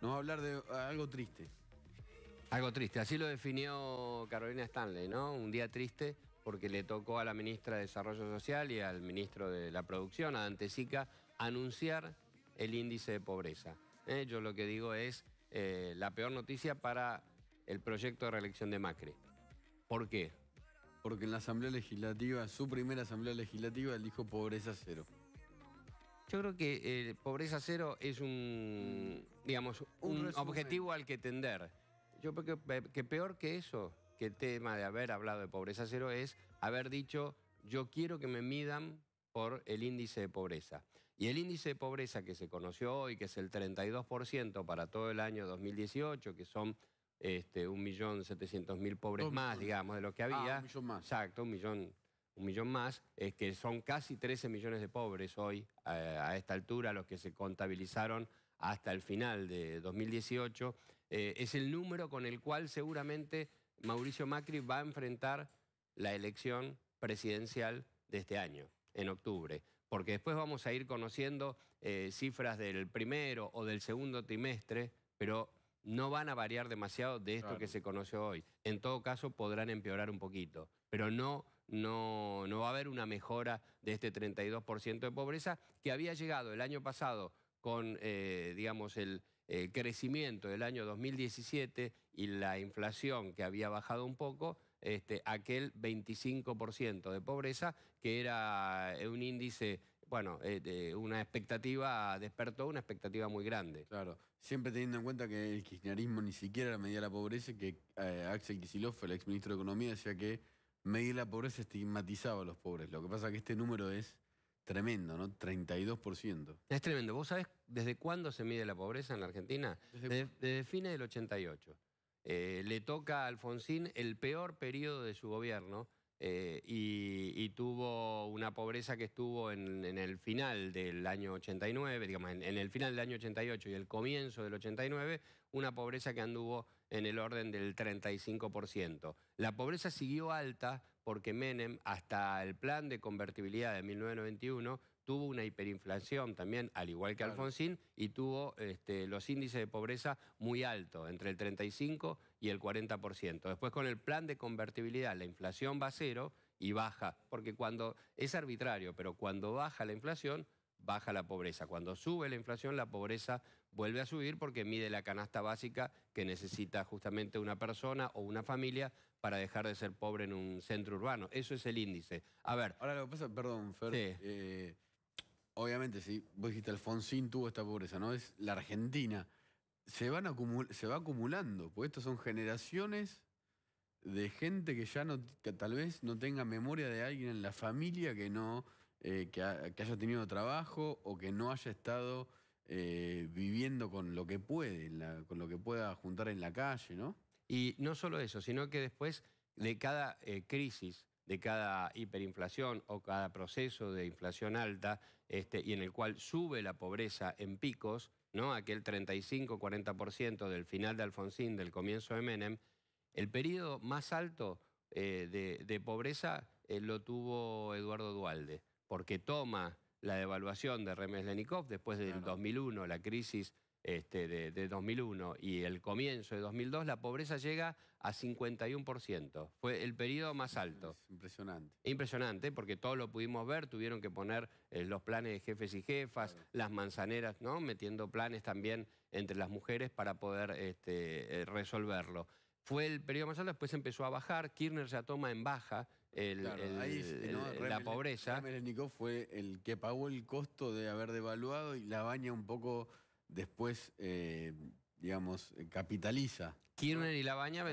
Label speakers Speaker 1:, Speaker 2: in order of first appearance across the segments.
Speaker 1: Nos va a hablar de ah, algo triste. Algo triste, así lo definió Carolina Stanley, ¿no? Un día triste porque le tocó a la ministra de Desarrollo Social y al ministro de la Producción, a Dante Sica, anunciar el índice de pobreza. Eh, yo lo que digo es eh, la peor noticia para el proyecto de reelección de Macri.
Speaker 2: ¿Por qué? Porque en la Asamblea Legislativa, su primera Asamblea Legislativa, él dijo pobreza cero. Yo creo que eh, pobreza
Speaker 1: cero es un,
Speaker 2: mm. digamos,
Speaker 1: un, objetivo al que tender. Yo creo eh, que, peor que eso, que el tema de haber hablado de pobreza cero es haber dicho yo quiero que me midan por el índice de pobreza. Y el índice de pobreza que se conoció hoy, que es el 32% para todo el año 2018, que son este, 1.700.000 pobres más, digamos, de lo que había. Ah, un millón más. Exacto, un millón un millón más, es que son casi 13 millones de pobres hoy, eh, a esta altura, los que se contabilizaron hasta el final de 2018, eh, es el número con el cual seguramente Mauricio Macri va a enfrentar la elección presidencial de este año, en octubre, porque después vamos a ir conociendo eh, cifras del primero o del segundo trimestre, pero no van a variar demasiado de esto que se conoció hoy. En todo caso, podrán empeorar un poquito, pero no no, no va a haber una mejora de este 32% de pobreza que había llegado el año pasado con, eh, digamos, el eh, crecimiento del año 2017 y la inflación que había bajado un poco, este, aquel 25% de pobreza, que era eh, un índice, bueno, una expectativa, despertó una expectativa muy grande. Claro,
Speaker 2: siempre teniendo en cuenta que el kirchnerismo ni siquiera medía la pobreza, que Axel Kicillof, el exministro de Economía, decía que medir la pobreza estigmatizaba a los pobres. Lo que pasa es que este número es tremendo, ¿no? 32%. Es tremendo. ¿Vos sabés desde cuándo se mide la pobreza en la Argentina?
Speaker 1: Desde, el fines del 88. Eh, le toca a Alfonsín el peor periodo de su gobierno eh, y, tuvo una pobreza que estuvo en, el final del año 89, digamos, en, el final del año 88 y el comienzo del 89, una pobreza que anduvo en el orden del 35%. La pobreza siguió alta porque Menem, hasta el plan de convertibilidad de 1991, tuvo una hiperinflación también, al igual que Alfonsín, y tuvo este, los índices de pobreza muy altos, entre el 35 y el 40%. Después con el plan de convertibilidad la inflación va a cero y baja, porque cuando es arbitrario, pero cuando baja la inflación baja la pobreza. Cuando sube la inflación, la pobreza vuelve a subir porque mide la canasta básica que necesita justamente una persona o una familia para dejar de ser pobre en un centro urbano. Eso es el índice.
Speaker 2: A ver. Ahora lo que pasa, perdón, Fer. Eh, obviamente, sí, vos dijiste, Alfonsín tuvo esta pobreza, ¿no? Es la Argentina. Se, van se va acumulando, porque estos son generaciones de gente que ya no, tal vez no tenga memoria de alguien en la familia que no eh, que, haya tenido trabajo o que no haya estado eh, viviendo con lo que puede, con lo que pueda juntar en la calle, ¿no? Y no solo eso, sino que después de
Speaker 1: cada eh, crisis, de cada hiperinflación o cada proceso de inflación alta, este, y en el cual sube la pobreza en picos, ¿no? aquel 35-40% del final de Alfonsín, del comienzo de Menem, el periodo más alto de, pobreza lo tuvo Eduardo Dualde porque toma la devaluación de Remeslenikov después del 2001, la crisis este, de, 2001 y el comienzo de 2002, la pobreza llega a 51%. Fue el periodo más alto. Es impresionante. Impresionante, porque todo lo pudimos ver, tuvieron que poner eh, los planes de jefes y jefas, las manzaneras, ¿no? Metiendo planes también entre las mujeres para poder este, eh, resolverlo fue el periodo más alto, después empezó a bajar. Kirchner
Speaker 2: ya toma en baja
Speaker 1: la
Speaker 2: pobreza. fue el que pagó el costo de haber devaluado y la baña un poco después, eh, digamos, capitaliza.
Speaker 1: Kirchner y Labaña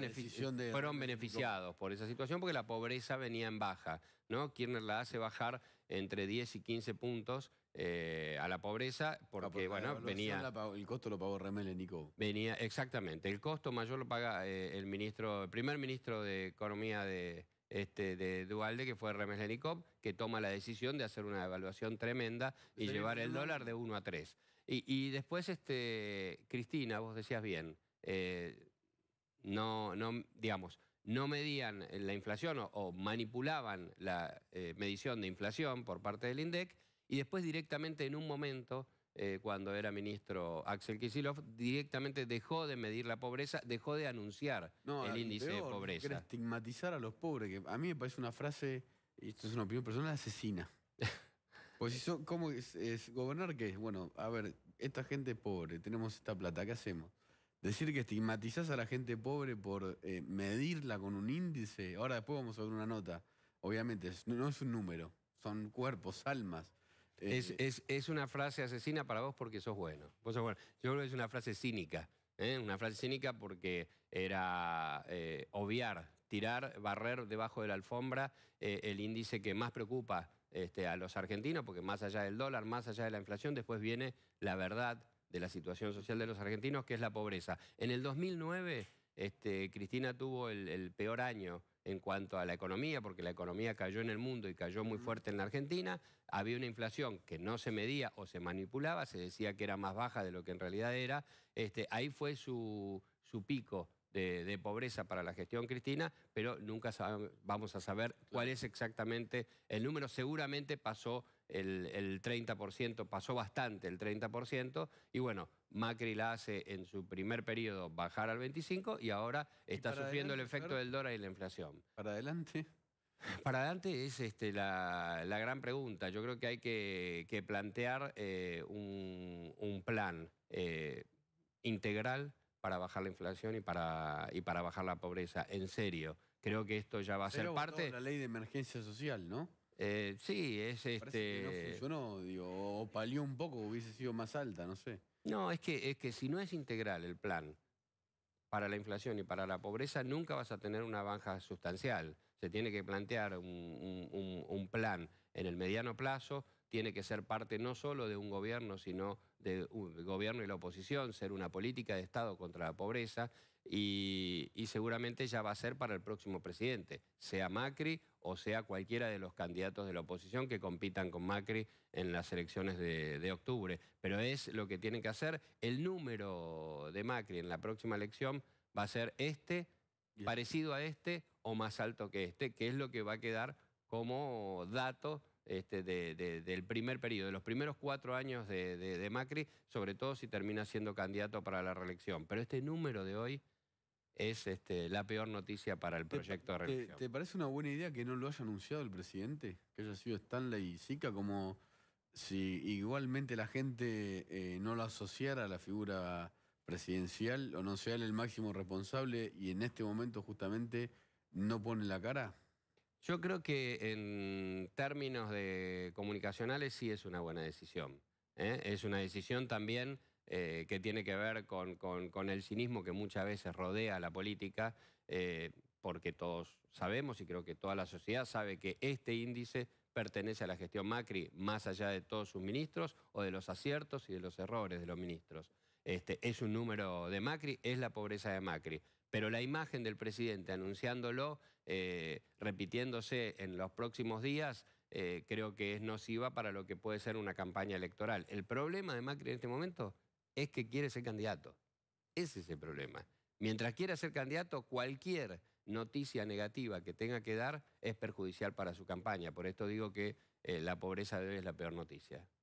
Speaker 1: fueron beneficiados por esa situación porque la pobreza venía en baja. ¿no? Kirchner la hace bajar entre 10 y 15 puntos eh, a la pobreza porque, ah, pues, bueno, eh, venía...
Speaker 2: el costo lo pagó Remes
Speaker 1: Venía, exactamente. El costo mayor lo paga eh, el ministro, el primer ministro de Economía de, este, de Dualde, que fue Remes que toma la decisión de hacer una devaluación tremenda y llevar el dólar de 1 a 3. Y, después, este, Cristina, vos decías bien, no, no, digamos, no medían la inflación o, manipulaban la medición de inflación por parte del INDEC y después directamente en un momento, eh, cuando era ministro Axel Kisilov, directamente dejó de medir la pobreza, dejó de anunciar
Speaker 2: el índice de pobreza. estigmatizar a los pobres, que a mí me parece una frase, y esto es una opinión personal, asesina. Pues si ¿cómo es, gobernar qué? Bueno, a ver, esta gente pobre, tenemos esta plata, ¿qué hacemos? Decir que estigmatizás a la gente pobre por eh, medirla con un índice, ahora después vamos a ver una nota, obviamente, no es un número, son cuerpos, almas. Eh, es, una frase asesina
Speaker 1: para vos porque sos bueno. Yo creo que es una frase cínica. ¿eh? Una frase cínica porque era eh, obviar, tirar, barrer debajo de la alfombra el índice que más preocupa este, a los argentinos, porque más allá del dólar, más allá de la inflación, después viene la verdad de la situación social de los argentinos, que es la pobreza. En el 2009, este, Cristina tuvo el, el peor año en cuanto a la economía, porque la economía cayó en el mundo y cayó muy fuerte en la Argentina, había una inflación que no se medía o se manipulaba, se decía que era más baja de lo que en realidad era, este, ahí fue su, pico. De, pobreza para la gestión Cristina, pero nunca vamos a saber cuál es exactamente el número. Seguramente pasó el, el 30%, pasó bastante el 30%, y bueno, Macri la hace en su primer periodo bajar al 25 y ahora está sufriendo el efecto del dólar y la inflación.
Speaker 2: ¿Para adelante?
Speaker 1: Para adelante es este, la, gran pregunta. Yo creo que hay que, plantear eh, un, plan eh, integral para bajar la inflación y para, para bajar la pobreza. En serio, creo que esto ya va a ser parte... La
Speaker 2: ley de emergencia social, ¿no? Eh, sí, es este. no funcionó, digo, o palió un poco, hubiese sido más alta, no sé.
Speaker 1: No, es que, es que si no es integral el plan para la inflación y para la pobreza, nunca vas a tener una baja sustancial. Se tiene que plantear un, plan en el mediano plazo, tiene que ser parte no solo de un gobierno, sino de un uh, gobierno y la oposición, ser una política de Estado contra la pobreza y, seguramente ya va a ser para el próximo presidente, sea Macri o sea cualquiera de los candidatos de la oposición que compitan con Macri en las elecciones de, octubre. Pero es lo que tiene que hacer. El número de Macri en la próxima elección va a ser este, parecido a este o más alto que este, que es lo que va a quedar como dato este, del primer periodo, de los primeros cuatro años de Macri, sobre todo si termina siendo candidato para la reelección. Pero este número de hoy es este, la peor noticia para el proyecto de revisión. ¿Te,
Speaker 2: parece una buena idea que no lo haya anunciado el presidente? Que haya sido Stanley y Zika como si igualmente la gente eh, no lo asociara a la figura presidencial o no sea el máximo responsable y en este momento justamente no pone la cara? Yo creo que en términos de comunicacionales sí es
Speaker 1: una buena decisión. ¿eh? Es una decisión también eh, que tiene que ver con, el cinismo que muchas veces rodea la política, eh, porque todos sabemos y creo que toda la sociedad sabe que este índice pertenece a la gestión Macri, más allá de todos sus ministros o de los aciertos y de los errores de los ministros. Este, es un número de Macri, es la pobreza de Macri. Pero la imagen del presidente anunciándolo, eh, repitiéndose en los próximos días, creo que es nociva para lo que puede ser una campaña electoral. El problema de Macri en este momento es que quiere ser candidato. Ese es el problema. Mientras quiera ser candidato, cualquier noticia negativa que tenga que dar es perjudicial para su campaña. Por esto digo que eh, la pobreza debe es la peor noticia.